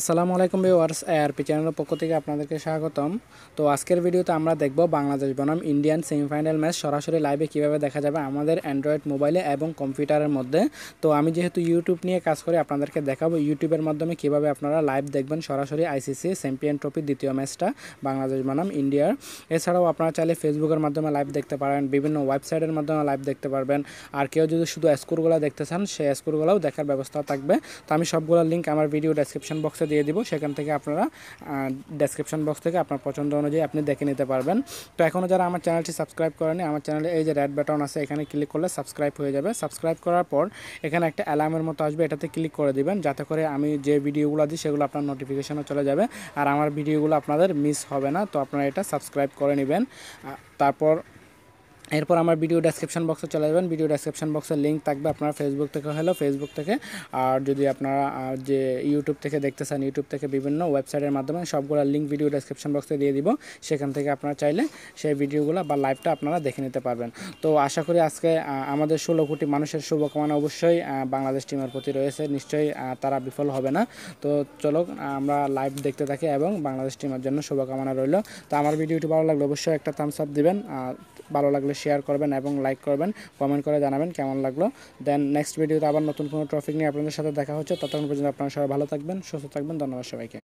আসসালামু আলাইকুম viewers ARP চ্যানেলের পক্ষ থেকে আপনাদেরকে স্বাগতম তো আজকের ভিডিওতে আমরা দেখব বাংলাদেশ বনাম ইন্ডিয়ান সেমিফাইনাল ম্যাচ সরাসরি লাইভে কিভাবে দেখা যাবে আমাদের অ্যান্ড্রয়েড মোবাইলে এবং কম্পিউটারের মধ্যে তো আমি যেহেতু ইউটিউব নিয়ে কাজ করি আপনাদেরকে দেখাবো ইউটিউবের মাধ্যমে কিভাবে আপনারা লাইভ দেখবেন সরাসরি আইসিসি চ্যাম্পিয়ন ট্রফির দ্বিতীয় ম্যাচটা বাংলাদেশ বনাম ইন্ডিয়ার এছাড়াও আপনারা চাইলে ফেসবুকের মাধ্যমে লাইভ দেখতে পারেন বিভিন্ন ওয়েবসাইটের মাধ্যমে লাইভ দেখতে পারবেন আর কেউ যদি শুধু স্কোরগুলো দেখতে চান সেই স্কোরগুলোও দেখার ব্যবস্থা থাকবে তো আমি সবগুলোর লিঙ্ক আমার ভিডিও ডেসক্রিপশন বক্সে বক্সে দিয়ে দিব সেখান থেকে আপনারা ডেসক্রিপশন বক্স থেকে আপনার পছন্দ অনুযায়ী আপনি দেখে নিতে পারবেন তো এখনও যারা আমার চ্যানেলটি সাবস্ক্রাইব করেনি আমার চ্যানেলে এই যে রেড বাটন আছে এখানে ক্লিক করলে সাবস্ক্রাইব হয়ে যাবে সাবস্ক্রাইব করার পর এখানে একটা অ্যালার্মের মতো আসবে এটাতে ক্লিক করে দিবেন যাতে করে আমি যে ভিডিওগুলো দিই সেগুলো আপনার নোটিফিকেশানও চলে যাবে আর আমার ভিডিওগুলো আপনাদের মিস হবে না তো আপনারা এটা সাবস্ক্রাইব করে নেবেন তারপর এরপর আমার ভিডিও ডেসক্রিপশন বক্সে চলে যাবেন ভিডিও ডেসক্রিপশন বক্সের লিঙ্ক থাকবে আপনার ফেসবুক থেকে হলো ফেসবুক থেকে আর যদি আপনারা যে ইউটিউব থেকে দেখতে চান ইউটিউব থেকে বিভিন্ন ওয়েবসাইটের মাধ্যমে সবগুলো লিঙ্ক ভিডিও ডেসক্রিপশন বক্সে দিয়ে দিব সেখান থেকে আপনারা চাইলে সেই ভিডিওগুলো বা লাইভটা আপনারা দেখে নিতে পারবেন তো আশা করি আজকে আমাদের ষোলো কোটি মানুষের শুভকামনা অবশ্যই বাংলাদেশ টিমের প্রতি রয়েছে নিশ্চয়ই তারা বিফল হবে না তো চলো আমরা লাইভ দেখতে থাকি এবং বাংলাদেশ টিমের জন্য শুভকামনা রইল তো আমার ভিডিওটি ভালো লাগলে অবশ্যই একটা থামস আপ দেবেন ভালো লাগলে শেয়ার করবেন এবং লাইক করবেন কমেন্ট করে জানাবেন কেমন লাগলো দেন নেক্সট ভিডিওতে আবার নতুন কোনো ট্রফিক নিয়ে আপনাদের সাথে দেখা হচ্ছে ততক্ষণ পর্যন্ত আপনারা সবাই ভালো থাকবেন সুস্থ থাকবেন ধন্যবাদ সবাইকে